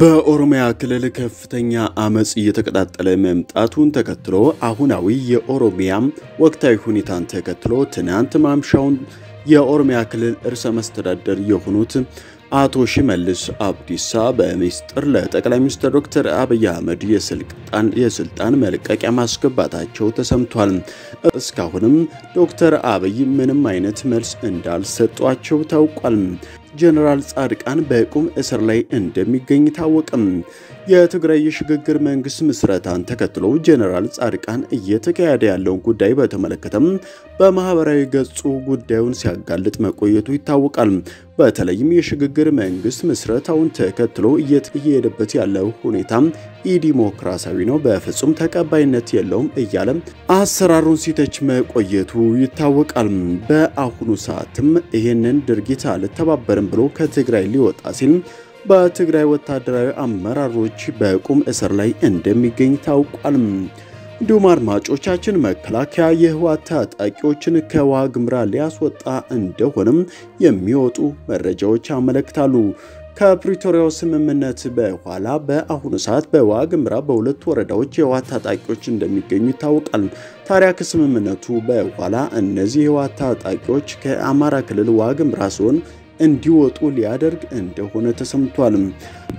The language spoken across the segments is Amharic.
በኦሮሚያ ክልል ከፍተኛ አመፅ እየተቀጣጠለ መምጣቱን ተከትሎ አሁናዊ የኦሮሚያም ወቅታዊ ሁኔታን ተከትሎ ትናንት ማምሻውን የኦሮሚያ ክልል ርዕሰ መስተዳደር የሆኑት አቶ ሽመልስ አብዲሳ በሚስጥር ለጠቅላይ ሚኒስትር ዶክተር አብይ አህመድ የስልጣን መልቀቂያ ማስገባታቸው ተሰምቷል። እስካሁንም ዶክተር አብይ ምንም አይነት መልስ እንዳልሰጧቸው ታውቋል። ጀነራል ጻድቃን በቁም እስር ላይ እንደሚገኝ ታወቀም። የትግራይ የሽግግር መንግስት ምስረታን ተከትሎ ጄኔራል ጻድቃን እየተካሄደ ያለውን ጉዳይ በተመለከተም በማህበራዊ ገጹ ጉዳዩን ሲያጋልጥ መቆየቱ ይታወቃል። በተለይም የሽግግር መንግስት ምስረታውን ተከትሎ እየተካሄደበት ያለው ሁኔታ ኢዲሞክራሲያዊ ነው፣ በፍጹም ተቀባይነት የለውም እያለም አሰራሩን ሲተች መቆየቱ ይታወቃል። በአሁኑ ሰዓትም ይህንን ድርጊት አልተባበርም ብሎ ከትግራይ ሊወጣ ሲል በትግራይ ወታደራዊ አመራሮች በቁም እስር ላይ እንደሚገኝ ታውቋል። እንዲሁም አድማጮቻችን መከላከያ የህወሓት ታጣቂዎችን ከዋግምራ ሊያስወጣ እንደሆነም የሚወጡ መረጃዎች ያመለክታሉ። ከፕሪቶሪያው ስምምነት በኋላ በአሁኑ ሰዓት በዋግምራ በሁለት ወረዳዎች የህወሓት ታጣቂዎች እንደሚገኙ ይታወቃል። ታዲያ ከስምምነቱ በኋላ እነዚህ የህወሓት ታጣቂዎች ከአማራ ክልል ዋግምራ ሲሆን እንዲወጡ ሊያደርግ እንደሆነ ተሰምቷል።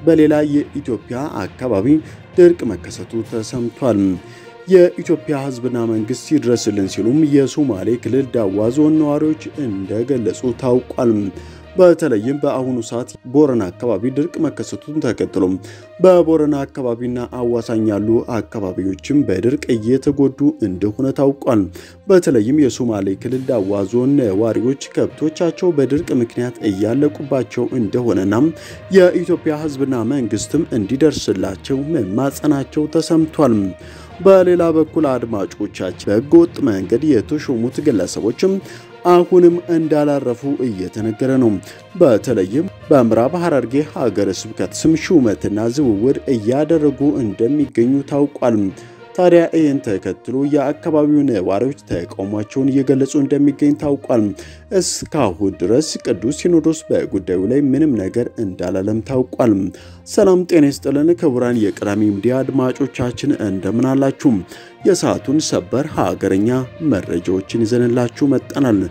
በሌላ የኢትዮጵያ አካባቢ ድርቅ መከሰቱ ተሰምቷል። የኢትዮጵያ ሕዝብና መንግስት ይድረስልን ሲሉም የሶማሌ ክልል ዳዋ ዞን ነዋሪዎች እንደገለጹ ታውቋል። በተለይም በአሁኑ ሰዓት ቦረና አካባቢ ድርቅ መከሰቱን ተከትሎ በቦረና አካባቢና አዋሳኝ ያሉ አካባቢዎችም በድርቅ እየተጎዱ እንደሆነ ታውቋል። በተለይም የሶማሌ ክልል ዳዋ ዞን ነዋሪዎች ከብቶቻቸው በድርቅ ምክንያት እያለቁባቸው እንደሆነና የኢትዮጵያ ሕዝብና መንግስትም እንዲደርስላቸው መማጸናቸው ተሰምቷል። በሌላ በኩል አድማጮቻችን በህገወጥ መንገድ የተሾሙት ግለሰቦችም አሁንም እንዳላረፉ እየተነገረ ነው። በተለይም በምዕራብ ሐረርጌ ሀገረ ስብከት ስም ሹመትና ዝውውር እያደረጉ እንደሚገኙ ታውቋል። ታዲያ ይህን ተከትሎ የአካባቢው ነዋሪዎች ተቃውሟቸውን እየገለጹ እንደሚገኝ ታውቋል። እስካሁን ድረስ ቅዱስ ሲኖዶስ በጉዳዩ ላይ ምንም ነገር እንዳላለም ታውቋል። ሰላም ጤና ይስጥልን ክቡራን የቅዳሜ ሚዲያ አድማጮቻችን እንደምን አላችሁ? የሰዓቱን ሰበር ሀገረኛ መረጃዎችን ይዘንላችሁ መጠናል።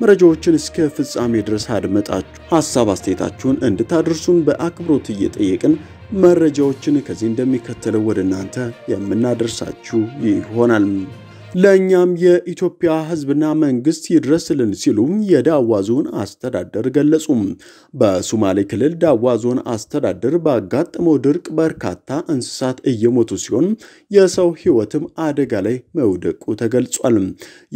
መረጃዎችን እስከ ፍጻሜ ድረስ አድመጣችሁ ሀሳብ አስተያየታችሁን እንድታደርሱን በአክብሮት እየጠየቅን መረጃዎችን ከዚህ እንደሚከተለው ወደ እናንተ የምናደርሳችሁ ይሆናል። ለእኛም የኢትዮጵያ ህዝብና መንግስት ይድረስልን ሲሉም የዳዋ ዞን አስተዳደር ገለጹም። በሶማሌ ክልል ዳዋ ዞን አስተዳደር ባጋጠመው ድርቅ በርካታ እንስሳት እየሞቱ ሲሆን የሰው ህይወትም አደጋ ላይ መውደቁ ተገልጿል።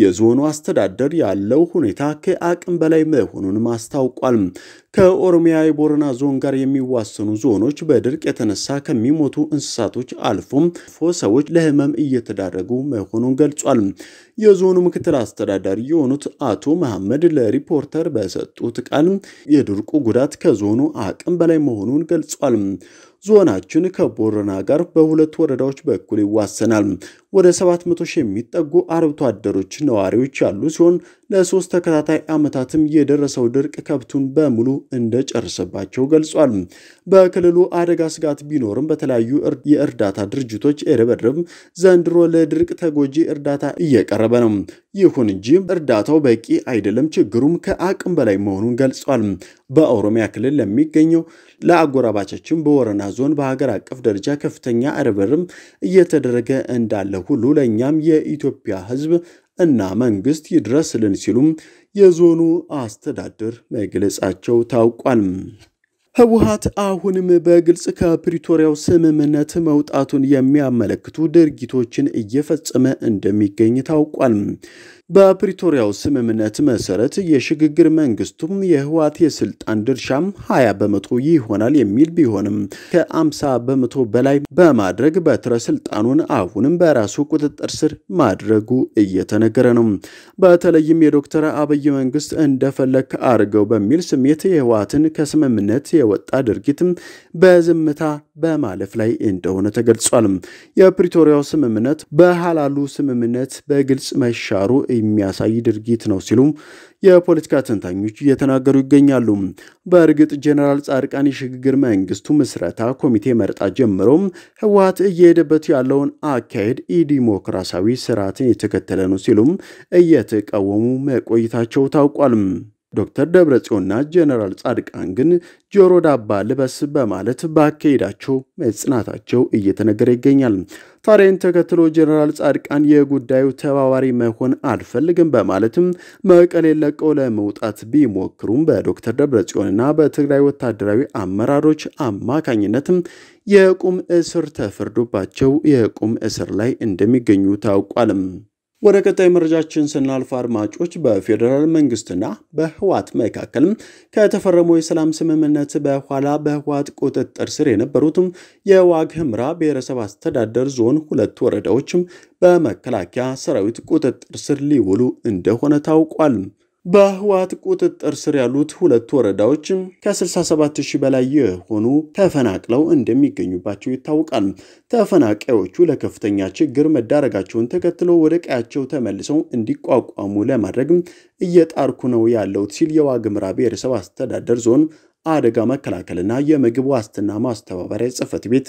የዞኑ አስተዳደር ያለው ሁኔታ ከአቅም በላይ መሆኑንም አስታውቋል። ከኦሮሚያ የቦረና ዞን ጋር የሚዋሰኑ ዞኖች በድርቅ የተነሳ ከሚሞቱ እንስሳቶች አልፎም ፎ ሰዎች ለህመም እየተዳረጉ መሆኑን ገልጿል። ገልጿል። የዞኑ ምክትል አስተዳዳሪ የሆኑት አቶ መሐመድ ለሪፖርተር በሰጡት ቃል የድርቁ ጉዳት ከዞኑ አቅም በላይ መሆኑን ገልጿል። ዞናችን ከቦረና ጋር በሁለት ወረዳዎች በኩል ይዋሰናል። ወደ 700 ሺህ የሚጠጉ አርብቶ አደሮች ነዋሪዎች ያሉ ሲሆን ለሶስት ተከታታይ ዓመታትም የደረሰው ድርቅ ከብቱን በሙሉ እንደጨርሰባቸው ገልጿል። በክልሉ አደጋ ስጋት ቢኖርም በተለያዩ የእርዳታ ድርጅቶች ርብርብ ዘንድሮ ለድርቅ ተጎጂ እርዳታ እየቀረበ ነው። ይሁን እንጂ እርዳታው በቂ አይደለም፣ ችግሩም ከአቅም በላይ መሆኑን ገልጿል። በኦሮሚያ ክልል ለሚገኘው ለአጎራባቻችን በወረና ዞን በሀገር አቀፍ ደረጃ ከፍተኛ ርብርብ እየተደረገ እንዳለ ሁሉ ለእኛም የኢትዮጵያ ህዝብ እና መንግስት ይድረስልን ሲሉም የዞኑ አስተዳደር መግለጻቸው ታውቋል። ህወሓት አሁንም በግልጽ ከፕሪቶሪያው ስምምነት መውጣቱን የሚያመለክቱ ድርጊቶችን እየፈጸመ እንደሚገኝ ታውቋል። በፕሪቶሪያው ስምምነት መሰረት የሽግግር መንግስቱም የህወሓት የስልጣን ድርሻም 20 በመቶ ይሆናል የሚል ቢሆንም ከ50 በመቶ በላይ በማድረግ በትረ ስልጣኑን አሁንም በራሱ ቁጥጥር ስር ማድረጉ እየተነገረ ነው። በተለይም የዶክተር አብይ መንግስት እንደፈለክ አድርገው በሚል ስሜት የህወሓትን ከስምምነት የወጣ ድርጊት በዝምታ በማለፍ ላይ እንደሆነ ተገልጿል። የፕሪቶሪያው ስምምነት በሀላሉ ስምምነት በግልጽ መሻሩ የሚያሳይ ድርጊት ነው ሲሉም የፖለቲካ ተንታኞች እየተናገሩ ይገኛሉ። በእርግጥ ጀኔራል ጻድቃን የሽግግር መንግስቱ ምስረታ ኮሚቴ መርጣ ጀምሮ ህወሀት እየሄደበት ያለውን አካሄድ ኢዲሞክራሲያዊ ስርዓትን የተከተለ ነው ሲሉም እየተቃወሙ መቆየታቸው ታውቋል። ዶክተር ደብረጽዮንና ጀነራል ጻድቃን ግን ጆሮ ዳባ ልበስ በማለት በአካሄዳቸው መጽናታቸው እየተነገረ ይገኛል። ታዲያን ተከትሎ ጀነራል ጻድቃን የጉዳዩ ተባባሪ መሆን አልፈልግም በማለትም መቀሌ ለቀው ለመውጣት ቢሞክሩም በዶክተር ደብረጽዮንና በትግራይ ወታደራዊ አመራሮች አማካኝነትም የቁም እስር ተፈርዶባቸው የቁም እስር ላይ እንደሚገኙ ታውቋል። ወደ ቀጣይ መረጃችን ስናልፍ አድማጮች በፌዴራል መንግስትና በህዋት መካከልም ከተፈረመው የሰላም ስምምነት በኋላ በህዋት ቁጥጥር ስር የነበሩትም የዋግ ህምራ ብሔረሰብ አስተዳደር ዞን ሁለት ወረዳዎችም በመከላከያ ሰራዊት ቁጥጥር ስር ሊውሉ እንደሆነ ታውቋል። በህወሓት ቁጥጥር ስር ያሉት ሁለት ወረዳዎች ከ67 ሺህ በላይ የሆኑ ተፈናቅለው እንደሚገኙባቸው ይታወቃል። ተፈናቃዮቹ ለከፍተኛ ችግር መዳረጋቸውን ተከትሎ ወደ ቀያቸው ተመልሰው እንዲቋቋሙ ለማድረግ እየጣርኩ ነው ያለውት ሲል የዋግምራ ብሔረሰብ አስተዳደር ዞን አደጋ መከላከልና የምግብ ዋስትና ማስተባበሪያ ጽህፈት ቤት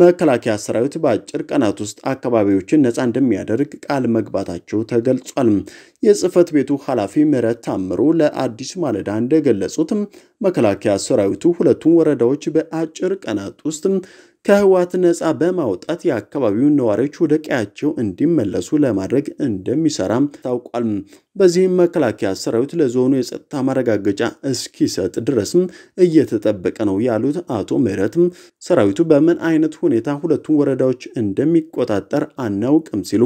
መከላከያ ሰራዊት በአጭር ቀናት ውስጥ አካባቢዎችን ነፃ እንደሚያደርግ ቃል መግባታቸው ተገልጿል። የጽህፈት ቤቱ ኃላፊ ምህረት ታምሩ ለአዲስ ማለዳ እንደገለጹትም መከላከያ ሰራዊቱ ሁለቱም ወረዳዎች በአጭር ቀናት ውስጥ ከህወሓት ነጻ በማውጣት የአካባቢውን ነዋሪዎች ወደ ቀያቸው እንዲመለሱ ለማድረግ እንደሚሰራም ታውቋል። በዚህም መከላከያ ሰራዊት ለዞኑ የጸጥታ ማረጋገጫ እስኪሰጥ ድረስም እየተጠበቀ ነው ያሉት አቶ ምህረትም ሰራዊቱ በምን አይነት ሁኔታ ሁለቱን ወረዳዎች እንደሚቆጣጠር አናውቅም ሲሉ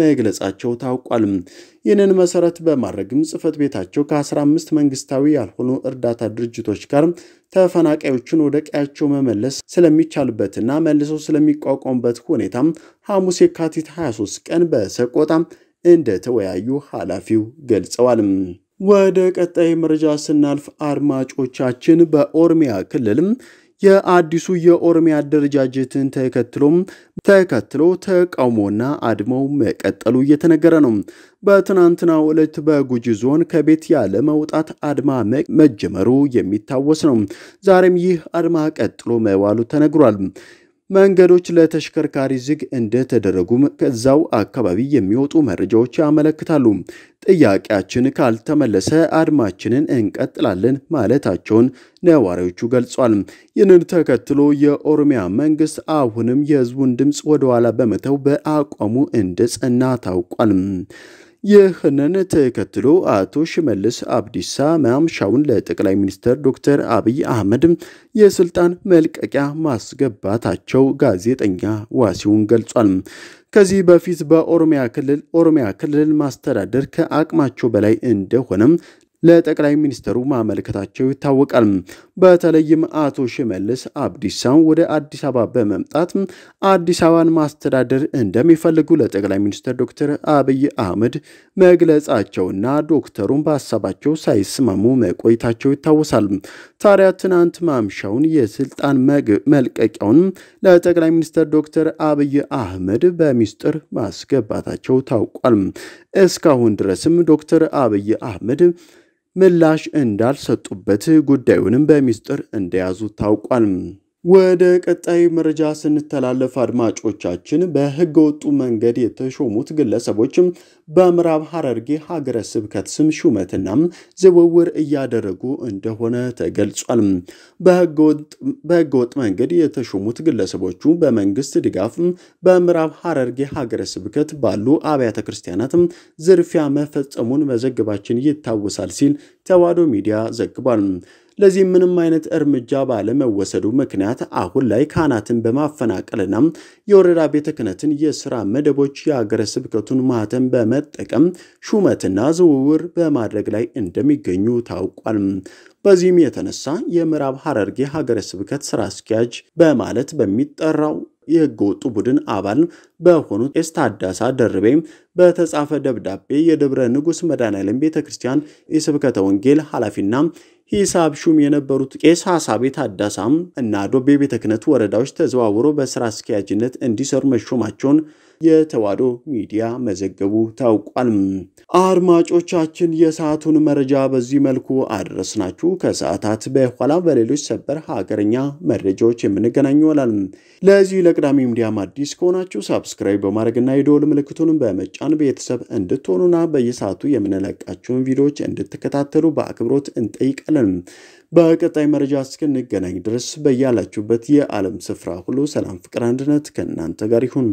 መግለጻቸው ታውቋል። ይህንን መሰረት በማድረግም ጽህፈት ቤታቸው ከ15 መንግስታዊ ያልሆኑ እርዳታ ድርጅቶች ጋር ተፈናቃዮቹን ወደ ቀያቸው መመለስ ስለሚቻልበትና መልሰው ስለሚቋቋሙበት ሁኔታ ሐሙስ የካቲት 23 ቀን በሰቆጣ እንደተወያዩ ኃላፊው ገልጸዋል። ወደ ቀጣይ መረጃ ስናልፍ አድማጮቻችን፣ በኦሮሚያ ክልልም የአዲሱ የኦሮሚያ አደረጃጀትን ተከትሎም ተከትሎ ተቃውሞና አድመው መቀጠሉ እየተነገረ ነው። በትናንትናው ዕለት በጉጂ ዞን ከቤት ያለ መውጣት አድማ መጀመሩ የሚታወስ ነው። ዛሬም ይህ አድማ ቀጥሎ መዋሉ ተነግሯል። መንገዶች ለተሽከርካሪ ዝግ እንደተደረጉም ከዛው አካባቢ የሚወጡ መረጃዎች ያመለክታሉ። ጥያቄያችን ካልተመለሰ አድማችንን እንቀጥላለን ማለታቸውን ነዋሪዎቹ ገልጿል። ይህንን ተከትሎ የኦሮሚያ መንግስት አሁንም የህዝቡን ድምፅ ወደኋላ በመተው በአቋሙ እንደጸና ታውቋል። ይህንን ተከትሎ አቶ ሽመልስ አብዲሳ ማምሻውን ለጠቅላይ ሚኒስትር ዶክተር አብይ አህመድ የስልጣን መልቀቂያ ማስገባታቸው ጋዜጠኛ ዋሲውን ገልጿል። ከዚህ በፊት በኦሮሚያ ክልል ኦሮሚያ ክልል ማስተዳደር ከአቅማቸው በላይ እንደሆነም ለጠቅላይ ሚኒስትሩ ማመልከታቸው ይታወቃል። በተለይም አቶ ሽመልስ አብዲሳ ወደ አዲስ አበባ በመምጣት አዲስ አበባን ማስተዳደር እንደሚፈልጉ ለጠቅላይ ሚኒስትር ዶክተር አብይ አህመድ መግለጻቸውና ዶክተሩን በሀሳባቸው ሳይስማሙ መቆየታቸው ይታወሳል። ታዲያ ትናንት ማምሻውን የስልጣን መልቀቂያውን ለጠቅላይ ሚኒስትር ዶክተር አብይ አህመድ በሚስጥር ማስገባታቸው ታውቋል። እስካሁን ድረስም ዶክተር አብይ አህመድ ምላሽ እንዳልሰጡበት ጉዳዩንም በሚስጥር እንደያዙ ታውቋል። ወደ ቀጣይ መረጃ ስንተላለፍ አድማጮቻችን በህገወጡ መንገድ የተሾሙት ግለሰቦችም በምዕራብ ሐረርጌ ሀገረ ስብከት ስም ሹመትና ዝውውር እያደረጉ እንደሆነ ተገልጿል። በህገወጥ መንገድ የተሾሙት ግለሰቦቹ በመንግስት ድጋፍ በምዕራብ ሐረርጌ ሀገረ ስብከት ባሉ አብያተ ክርስቲያናት ዝርፊያ መፈጸሙን መዘገባችን ይታወሳል ሲል ተዋሕዶ ሚዲያ ዘግቧል። ለዚህም ምንም አይነት እርምጃ ባለመወሰዱ ምክንያት አሁን ላይ ካህናትን በማፈናቀልና የወረዳ ቤተ ክህነትን የስራ መደቦች የአገረ ስብከቱን ማህተም በመጠቀም ሹመትና ዝውውር በማድረግ ላይ እንደሚገኙ ታውቋል። በዚህም የተነሳ የምዕራብ ሐረርጌ ሀገረ ስብከት ስራ አስኪያጅ በማለት በሚጠራው የህገ ወጡ ቡድን አባል በሆኑት ኤስታዳሳ ደርቤ በተጻፈ ደብዳቤ የደብረ ንጉሥ መድኃኔዓለም ቤተ ክርስቲያን የስብከተ ወንጌል ኃላፊና ሂሳብ ሹም የነበሩት ቄስ ሀሳቤ ታዳሳም እና ዶቤ ቤተ ክህነት ወረዳዎች ተዘዋውሮ በስራ አስኪያጅነት እንዲሰሩ መሾማቸውን የተዋዶ ሚዲያ መዘገቡ ታውቋል። አድማጮቻችን የሰዓቱን መረጃ በዚህ መልኩ አደረስናችሁ። ከሰዓታት በኋላ በሌሎች ሰበር ሀገርኛ መረጃዎች የምንገናኝ ይሆናል። ለዚህ ለቅዳሜ ሚዲያም አዲስ ከሆናችሁ ሳብስክራይብ በማድረግና የደወል ምልክቱን በመጫን ቤተሰብ እንድትሆኑና በየሰዓቱ የምንለቃችሁን ቪዲዮዎች እንድትከታተሉ በአክብሮት እንጠይቃለን። በቀጣይ መረጃ እስክንገናኝ ድረስ በያላችሁበት የዓለም ስፍራ ሁሉ ሰላም፣ ፍቅር፣ አንድነት ከእናንተ ጋር ይሁን።